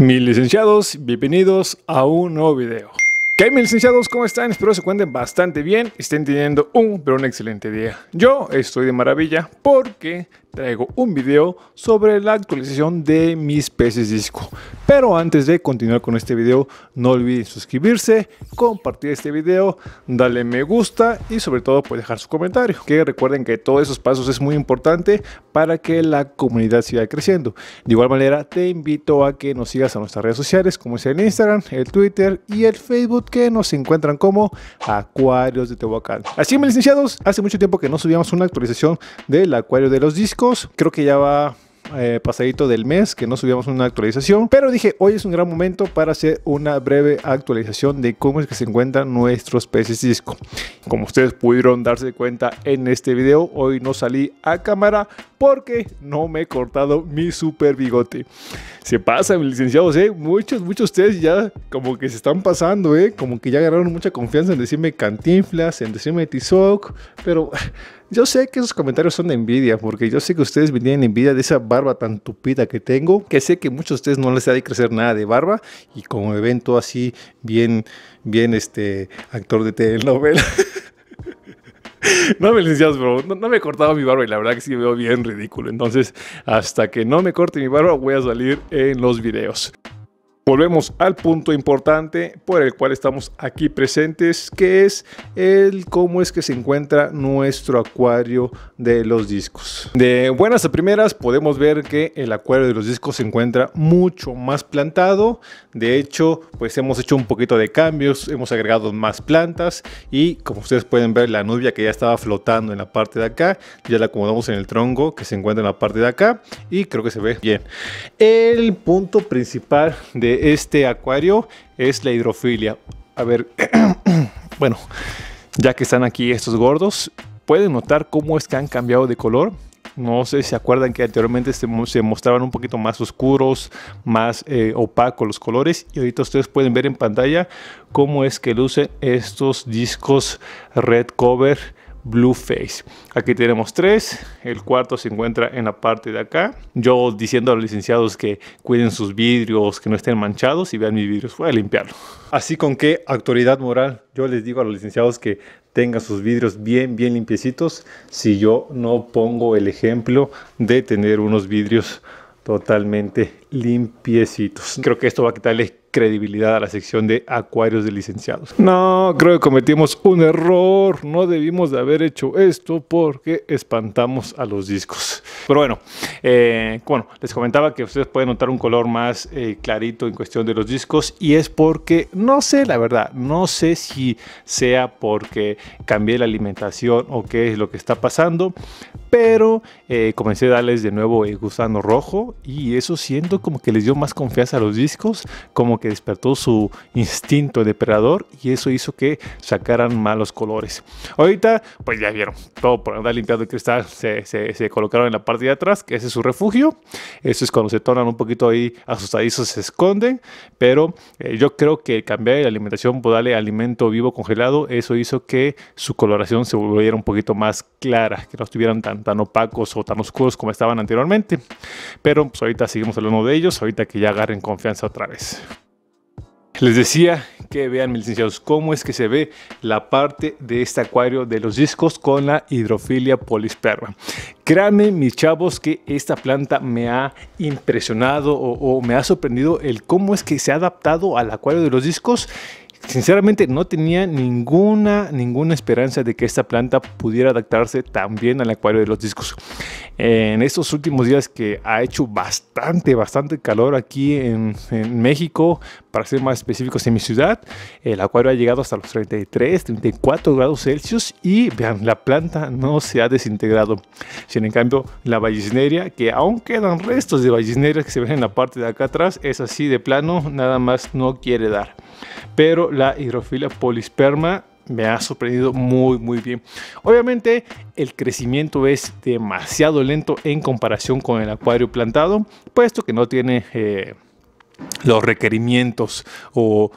Mil licenciados, bienvenidos a un nuevo video. ¿Qué mil licenciados? ¿Cómo están? Espero se cuenten bastante bien estén teniendo un, pero un excelente día. Yo estoy de maravilla porque traigo un video sobre la actualización de mis peces disco. Pero antes de continuar con este video, no olviden suscribirse, compartir este video, darle me gusta y sobre todo pues dejar su comentario. Que recuerden que todos esos pasos es muy importante para que la comunidad siga creciendo. De igual manera, te invito a que nos sigas a nuestras redes sociales como es el Instagram, el Twitter y el Facebook que nos encuentran como Acuarios de Tehuacán. Así, mis licenciados, hace mucho tiempo que no subíamos una actualización del Acuario de los Discos creo que ya va eh, pasadito del mes que no subíamos una actualización, pero dije hoy es un gran momento para hacer una breve actualización de cómo es que se encuentran nuestros peces disco. Como ustedes pudieron darse cuenta en este video, hoy no salí a cámara, porque no me he cortado mi super bigote. Se pasa, pasan, licenciados, ¿eh? Muchos, muchos ustedes ya como que se están pasando, ¿eh? Como que ya agarraron mucha confianza en decirme cantinflas, en decirme tizoc, pero yo sé que esos comentarios son de envidia, porque yo sé que ustedes me envidia de esa barba tan tupida que tengo, que sé que muchos de ustedes no les ha de crecer nada de barba, y como evento así, bien, bien, este, actor de telenovela. No me licencias, bro. No, me cortaba mi barba y la verdad que sí me veo bien ridículo. Entonces, hasta que no me corte mi barba, voy a salir en los videos. Volvemos al punto importante por el cual estamos aquí presentes, que es el cómo es que se encuentra nuestro acuario de los discos. De buenas a primeras podemos ver que el acuario de los discos se encuentra mucho más plantado. De hecho, pues hemos hecho un poquito de cambios, hemos agregado más plantas y como ustedes pueden ver la nubia que ya estaba flotando en la parte de acá, ya la acomodamos en el tronco que se encuentra en la parte de acá y creo que se ve bien. El punto principal de este acuario es la hidrofilia. A ver, bueno, ya que están aquí estos gordos, pueden notar cómo es que han cambiado de color. No sé si se acuerdan que anteriormente se, mostraban un poquito más oscuros, más eh, opacos los colores. Y ahorita ustedes pueden ver en pantalla cómo es que lucen estos discos Red Cover Blueface. Aquí tenemos tres. El cuarto se encuentra en la parte de acá. Yo diciendo a los licenciados que cuiden sus vidrios, que no estén manchados y vean mis vidrios. Voy a limpiarlo. Así con qué autoridad moral yo les digo a los licenciados que tengan sus vidrios bien, bien limpiecitos si yo no pongo el ejemplo de tener unos vidrios totalmente limpiecitos. Creo que esto va a quitarle credibilidad a la sección de acuarios de licenciados. No, creo que cometimos un error. No debimos de haber hecho esto porque espantamos a los discos. Pero bueno, eh, bueno, les comentaba que ustedes pueden notar un color más eh, clarito en cuestión de los discos y es porque, no sé la verdad, no sé si sea porque cambié la alimentación o qué es lo que está pasando, pero eh, comencé a darles de nuevo el gusano rojo y eso siento como que les dio más confianza a los discos, como que despertó su instinto depredador y eso hizo que sacaran malos colores. Ahorita, pues ya vieron, todo por andar limpiando el cristal se, colocaron en la parte de atrás, que ese es su refugio. Eso es cuando se tornan un poquito ahí asustadizos, se esconden, pero eh, yo creo que cambiar la alimentación por darle alimento vivo congelado, eso hizo que su coloración se volviera un poquito más clara, que no estuvieran tan, tan opacos o tan oscuros como estaban anteriormente. Pero pues ahorita seguimos hablando de ellos, ahorita que ya agarren confianza otra vez. Les decía que vean, mis licenciados, cómo es que se ve la parte de este acuario de los discos con la hidrofilia polisperma. Créanme, mis chavos, que esta planta me ha impresionado o, o me ha sorprendido el cómo es que se ha adaptado al acuario de los discos sinceramente no tenía ninguna, ninguna esperanza de que esta planta pudiera adaptarse también al acuario de los discos. En estos últimos días que ha hecho bastante, bastante calor aquí en, en México, para ser más específicos en mi ciudad, el acuario ha llegado hasta los 33, 34 grados Celsius y vean, la planta no se ha desintegrado. Sin en cambio, la vallisneria, que aún quedan restos de vallisneria que se ven en la parte de acá atrás, es así de plano, nada más no quiere dar. Pero la hidrofila polisperma me ha sorprendido muy muy bien. Obviamente el crecimiento es demasiado lento en comparación con el acuario plantado, puesto que no tiene... Eh, los requerimientos o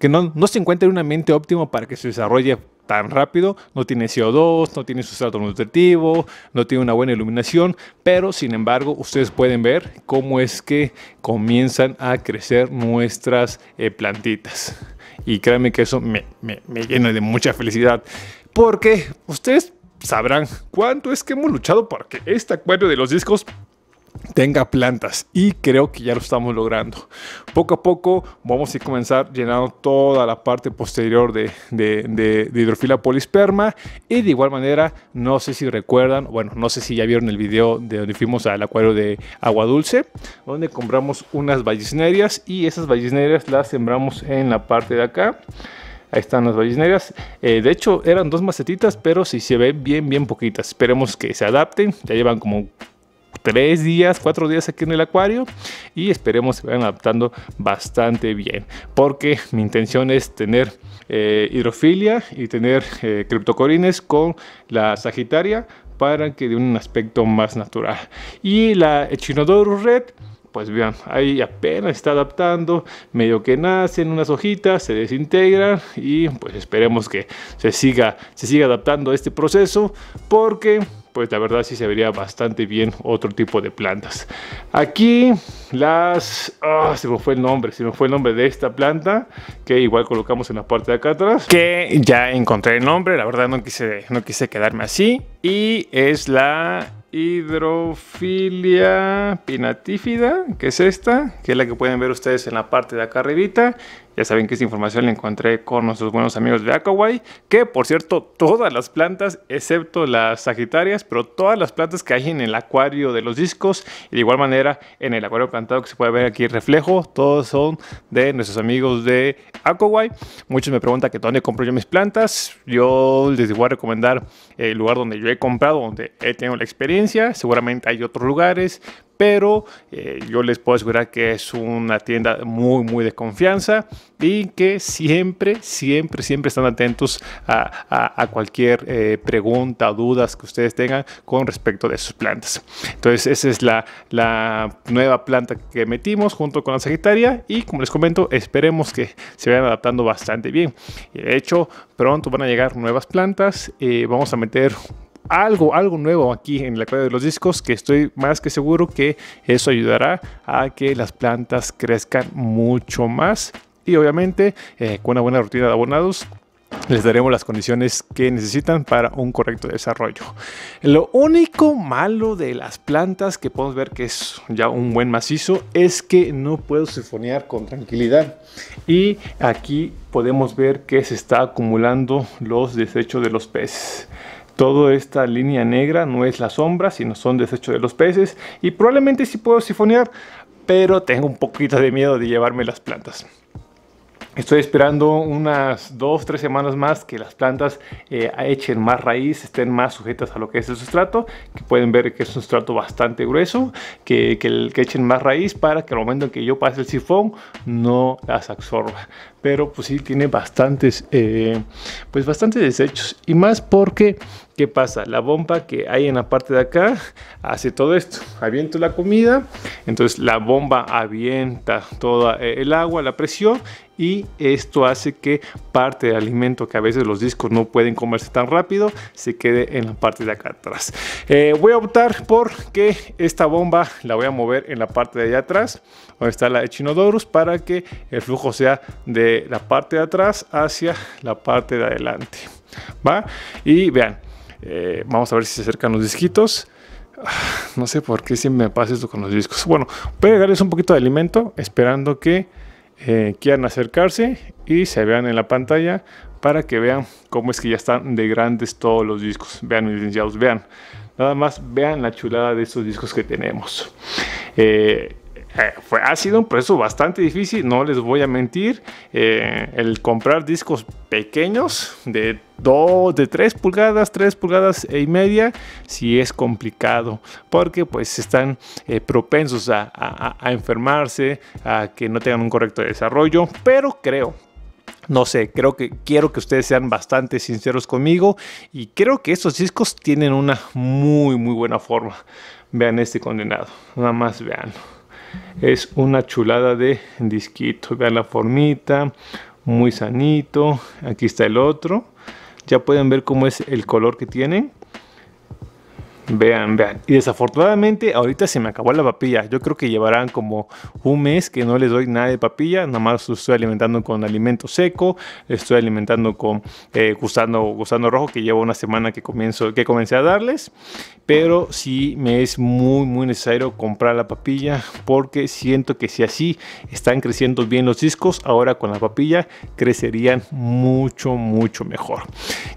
que no, no, se encuentra en un ambiente óptimo para que se desarrolle tan rápido, no tiene CO2, no tiene sustrato nutritivo, no tiene una buena iluminación, pero sin embargo ustedes pueden ver cómo es que comienzan a crecer nuestras eh, plantitas. Y créanme que eso me, me llena de mucha felicidad, porque ustedes sabrán cuánto es que hemos luchado para que este acuario de los discos tenga plantas y creo que ya lo estamos logrando. Poco a poco vamos a comenzar llenando toda la parte posterior de, hidrofila polisperma y de igual manera, no sé si recuerdan, bueno, no sé si ya vieron el video de donde fuimos al acuario de agua dulce, donde compramos unas vallisnerias y esas vallisnerias las sembramos en la parte de acá. Ahí están las vallisnerias eh, de hecho, eran dos macetitas, pero si se ven bien, bien poquitas. Esperemos que se adapten. Ya llevan como tres días, cuatro días aquí en el acuario y esperemos se vayan adaptando bastante bien. Porque mi intención es tener eh, hidrofilia y tener eh, criptocorines con la Sagitaria para que de un aspecto más natural. Y la Echinodorus red pues vean, ahí apenas está adaptando, medio que nacen unas hojitas, se desintegran y pues esperemos que se siga, se siga adaptando a este proceso porque pues la verdad sí se vería bastante bien otro tipo de plantas. Aquí las... Ah, se me fue el nombre, se me fue el nombre de esta planta, que igual colocamos en la parte de acá atrás. Que ya encontré el nombre, la verdad no quise, no quise quedarme así. Y es la hidrofilia pinatífida, que es esta, que es la que pueden ver ustedes en la parte de acá arribita. Ya saben que esta información la encontré con nuestros buenos amigos de Akawai, que por cierto, todas las plantas, excepto las sagitarias, pero todas las plantas que hay en el acuario de los discos, y de igual manera en el acuario plantado que se puede ver aquí reflejo, todos son de nuestros amigos de Akawai. Muchos me preguntan que dónde compro yo mis plantas. Yo les voy a recomendar el lugar donde yo he comprado, donde he tenido la experiencia. Seguramente hay otros lugares, pero eh, yo les puedo asegurar que es una tienda muy, muy de confianza y que siempre, siempre, siempre están atentos a, cualquier eh, pregunta pregunta, dudas que ustedes tengan con respecto de sus plantas. Entonces, esa es la, la nueva planta que metimos junto con la Sagitaria y como les comento, esperemos que se vayan adaptando bastante bien. De hecho, pronto van a llegar nuevas plantas, y eh, vamos a meter algo, algo nuevo aquí en la clave de los discos que estoy más que seguro que eso ayudará a que las plantas crezcan mucho más. Y obviamente eh, con una buena rutina de abonados les daremos las condiciones que necesitan para un correcto desarrollo. Lo único malo de las plantas que podemos ver que es ya un buen macizo es que no puedo sifonear con tranquilidad. Y aquí podemos ver que se está acumulando los desechos de los peces. Toda esta línea negra no es la sombra, sino son desechos de los peces y probablemente sí puedo sifonear, pero tengo un poquito de miedo de llevarme las plantas. Estoy esperando unas 2-3 semanas más que las plantas eh, echen más raíz, estén más sujetas a lo que es el sustrato, que pueden ver que es un sustrato bastante grueso, que, que, que echen más raíz para que al momento en que yo pase el sifón no las absorba. Pero pues sí tiene bastantes, eh, pues bastantes desechos y más porque ¿Qué pasa? La bomba que hay en la parte de acá hace todo esto. Aviento la comida, entonces la bomba avienta toda eh, el agua, la presión y esto hace que parte del alimento que a veces los discos no pueden comerse tan rápido se quede en la parte de acá atrás. Eh, voy a optar por que esta bomba la voy a mover en la parte de allá atrás donde está la Echinodorus para que el flujo sea de la parte de atrás hacia la parte de adelante. ¿Va? Y vean, eh, vamos a ver si se acercan los disquitos. Ah, no sé por qué siempre me pasa esto con los discos. Bueno, voy a darles un poquito de alimento esperando que eh, quieran acercarse y se vean en la pantalla para que vean cómo es que ya están de grandes todos los discos. Vean mis licenciados, vean. Nada más vean la chulada de estos discos que tenemos. Eh, eh, ha sido un proceso bastante difícil, no les voy a mentir. Eh, el comprar discos pequeños de 2, de 3 pulgadas, 3 pulgadas e y media, Si es complicado, porque pues están eh, propensos a, enfermarse, a que no tengan un correcto desarrollo, pero creo, no sé, creo que quiero que ustedes sean bastante sinceros conmigo y creo que estos discos tienen una muy muy buena forma. Vean este condenado, nada más vean. Es una chulada de disquito. Vean la formita, muy sanito. Aquí está el otro. Ya pueden ver cómo es el color que tienen. Vean, vean. Y desafortunadamente ahorita se me acabó la papilla. Yo creo que llevarán como un mes que no les doy nada de papilla. Nada más estoy alimentando con alimento seco. Estoy alimentando con eh, gusano, rojo que llevo una semana que, comienzo, que comencé a darles. Pero sí me es muy, muy necesario comprar la papilla porque siento que si así están creciendo bien los discos, ahora con la papilla crecerían mucho, mucho mejor.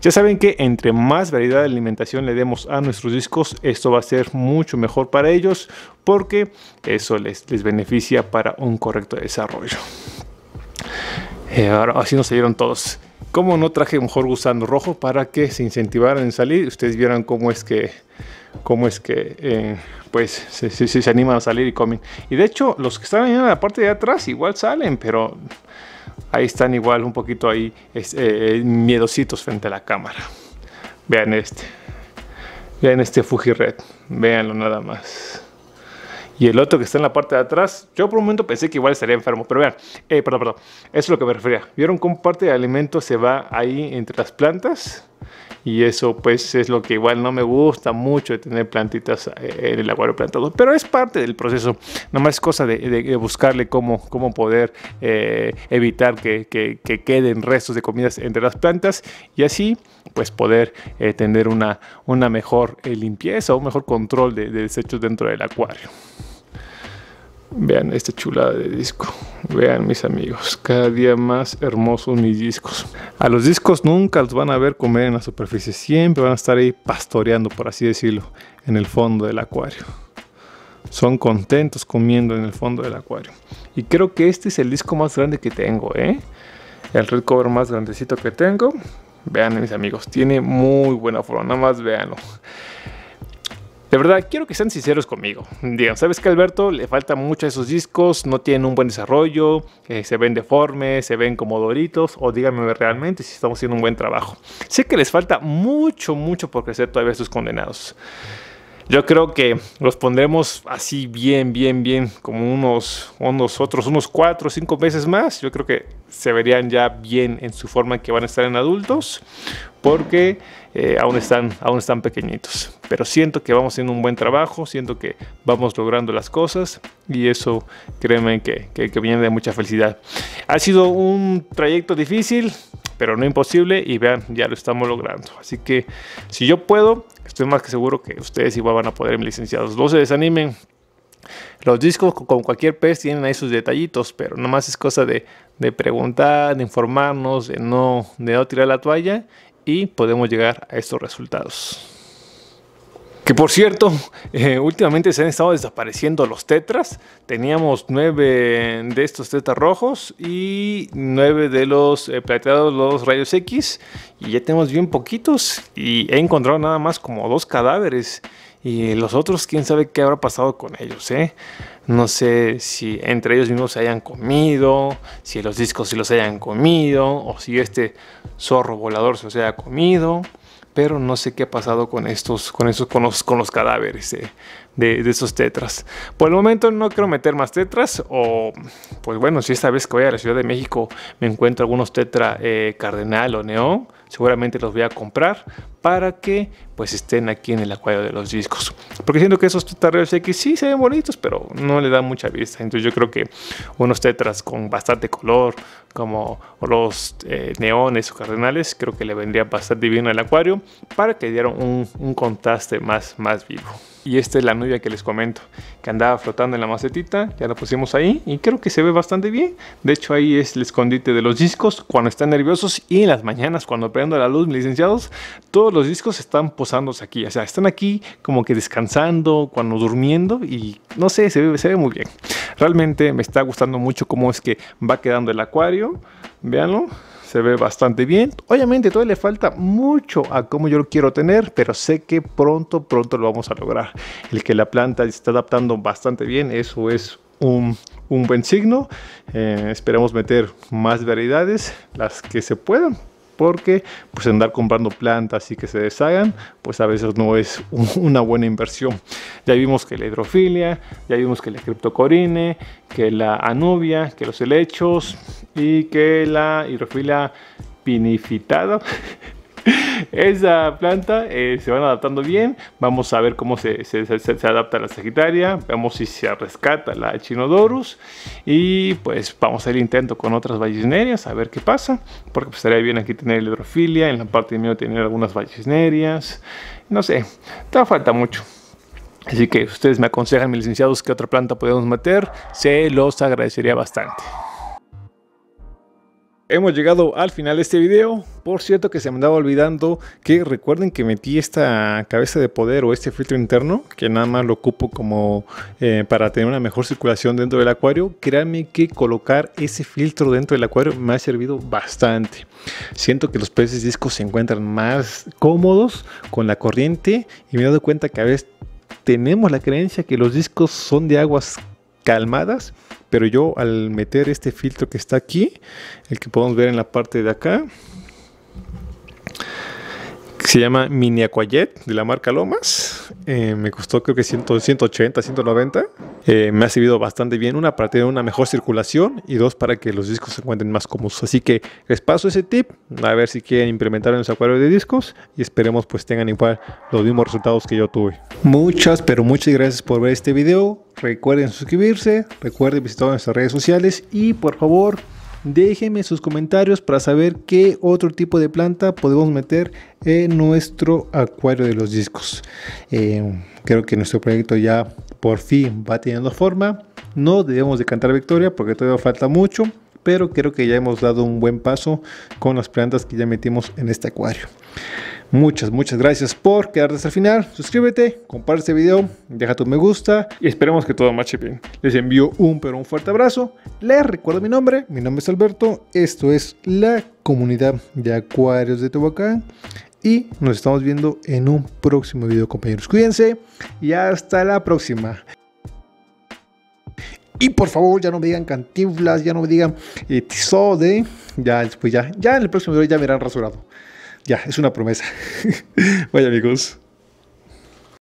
Ya saben que entre más variedad de alimentación le demos a nuestros discos, esto va a ser mucho mejor para ellos porque eso les, les beneficia para un correcto desarrollo. Eh, ahora, así nos salieron todos. Como no traje mejor usando rojo para que se incentivaran en salir? Ustedes vieran cómo es que, cómo es que eh, pues se, se, se, animan a salir y comen. Y de hecho, los que están en la parte de atrás igual salen, pero ahí están igual un poquito ahí es, eh, miedositos frente a la cámara. Vean este en este Fuji Red, véanlo nada más. Y el otro que está en la parte de atrás, yo por un momento pensé que igual estaría enfermo, pero vean, eh, perdón, perdón, eso es lo que me refería. ¿Vieron cómo parte de alimento se va ahí entre las plantas? Y eso pues es lo que igual no me gusta mucho de tener plantitas eh, en el acuario plantado. Pero es parte del proceso. más es cosa de, buscarle cómo, poder eh, evitar que, queden restos de comidas entre las plantas. Y así pues poder eh, tener una, mejor limpieza, un mejor control de desechos dentro del acuario. Vean esta chulada de disco. Vean mis amigos, cada día más hermosos mis discos. A los discos nunca los van a ver comer en la superficie, siempre van a estar ahí pastoreando, por así decirlo, en el fondo del acuario. Son contentos comiendo en el fondo del acuario. Y creo que este es el disco más grande que tengo, ¿eh? El red cover más grandecito que tengo. Vean mis amigos, tiene muy buena forma, nada más veanlo. De verdad, quiero que sean sinceros conmigo. Digan, ¿sabes que Alberto? Le faltan mucho de esos discos, no tienen un buen desarrollo, eh, se ven deformes, se ven como doritos, o díganme realmente si estamos haciendo un buen trabajo. Sé que les falta mucho, mucho por crecer todavía a estos condenados. Yo creo que los pondremos así bien, bien, bien, como unos, unos otros, unos cuatro o cinco meses más. Yo creo que se verían ya bien en su forma que van a estar en adultos, porque eh, aún, están, aún están pequeñitos. Pero siento que vamos haciendo un buen trabajo, siento que vamos logrando las cosas y eso créeme que, que, que viene de mucha felicidad. Ha sido un trayecto difícil, pero no imposible y vean, ya lo estamos logrando. Así que si yo puedo, estoy más que seguro que ustedes igual van a poder, mis licenciados. No se desanimen. Los discos, con cualquier pez, tienen ahí sus detallitos, pero más es cosa de, de preguntar, de informarnos, no, de no tirar la toalla y podemos llegar a estos resultados. Que por cierto, eh, últimamente se han estado desapareciendo los tetras. Teníamos nueve de estos tetras rojos y nueve de los eh, plateados, los rayos X. Y ya tenemos bien poquitos. Y he encontrado nada más como dos cadáveres. Y los otros, quién sabe qué habrá pasado con ellos, ¿eh? No sé si entre ellos mismos se hayan comido, si los discos se los hayan comido, o si este zorro volador se los haya comido pero no sé qué ha pasado con estos, con esos con los, cadáveres de, esos tetras. Por el momento no quiero meter más tetras, o pues bueno, si esta vez que voy a la Ciudad de México me encuentro algunos tetra eh, cardenal o neón, seguramente los voy a comprar para que pues estén aquí en el acuario de los discos. Porque siento que esos Tetras X sí se ven bonitos, pero no le dan mucha vista. Entonces yo creo que unos tetras con bastante color, como los eh, neones o cardenales, creo que le vendría bastante bien al acuario para que dieran un, un contraste más, más vivo. Y esta es la nubia que les comento, que andaba flotando en la macetita, ya la pusimos ahí y creo que se ve bastante bien. De hecho ahí es el escondite de los discos cuando están nerviosos y en las mañanas cuando prendo la luz, mis licenciados, todos los discos están posándose aquí. O sea, están aquí como que descansando, cuando durmiendo y no sé, se ve, se ve muy bien. Realmente me está gustando mucho cómo es que va quedando el acuario. Véanlo se ve bastante bien. Obviamente todavía le falta mucho a como yo lo quiero tener, pero sé que pronto, pronto lo vamos a lograr. El que la planta está adaptando bastante bien, eso es un, buen signo. Eh, esperamos meter más variedades, las que se puedan porque pues andar comprando plantas y que se deshagan, pues a veces no es una buena inversión. Ya vimos que la hidrofilia, ya vimos que la criptocorine, que la anubia, que los helechos y que la hidrofilia pinifitada esa planta eh, se van adaptando bien. Vamos a ver cómo se, se, A adapta la Sagitaria. Vamos si se rescata la Chinodorus. Y pues vamos a intento con otras vallisnerias a ver qué pasa. Porque pues, estaría bien aquí tener hidrofilia. En la parte de medio tener algunas vallisnerias. No sé, te falta mucho. Así que ustedes me aconsejan, mis licenciados, qué otra planta podemos meter. Se los agradecería bastante. Hemos llegado al final de este video. Por cierto que se me andaba olvidando que recuerden que metí esta cabeza de poder o este filtro interno que nada más lo ocupo como eh, para tener una mejor circulación dentro del acuario. Créanme que colocar ese filtro dentro del acuario me ha servido bastante. Siento que los peces discos se encuentran más cómodos con la corriente y me he dado cuenta que a veces tenemos la creencia que los discos son de aguas calmadas pero yo al meter este filtro que está aquí, el que podemos ver en la parte de acá, se llama Mini Aquayet de la marca Lomas. Eh, me costó creo que 180, 190. Eh, me ha servido bastante bien. Una para tener una mejor circulación y dos para que los discos se encuentren más cómodos. Así que les paso ese tip. A ver si quieren implementar en su acuario de discos y esperemos pues tengan igual los mismos resultados que yo tuve. Muchas, pero muchas gracias por ver este video. Recuerden suscribirse, recuerden visitar nuestras redes sociales y por favor Déjenme sus comentarios para saber qué otro tipo de planta podemos meter en nuestro acuario de los discos. Eh, creo que nuestro proyecto ya por fin va teniendo forma. No debemos de cantar victoria porque todavía falta mucho, pero creo que ya hemos dado un buen paso con las plantas que ya metimos en este acuario. Muchas, muchas gracias por quedarte hasta el final. Suscríbete, comparte este video, deja tu me gusta y esperemos que todo marche bien. Les envío un pero un fuerte abrazo. Les recuerdo mi nombre, mi nombre es Alberto. Esto es la comunidad de Acuarios de Tehuacán y nos estamos viendo en un próximo video, compañeros. Cuídense y hasta la próxima. Y por favor, ya no me digan cantiflas. ya no me digan eh, tizode Ya después, pues ya, ya en el próximo video ya verán rasurado. Ya, es una promesa. Vaya amigos.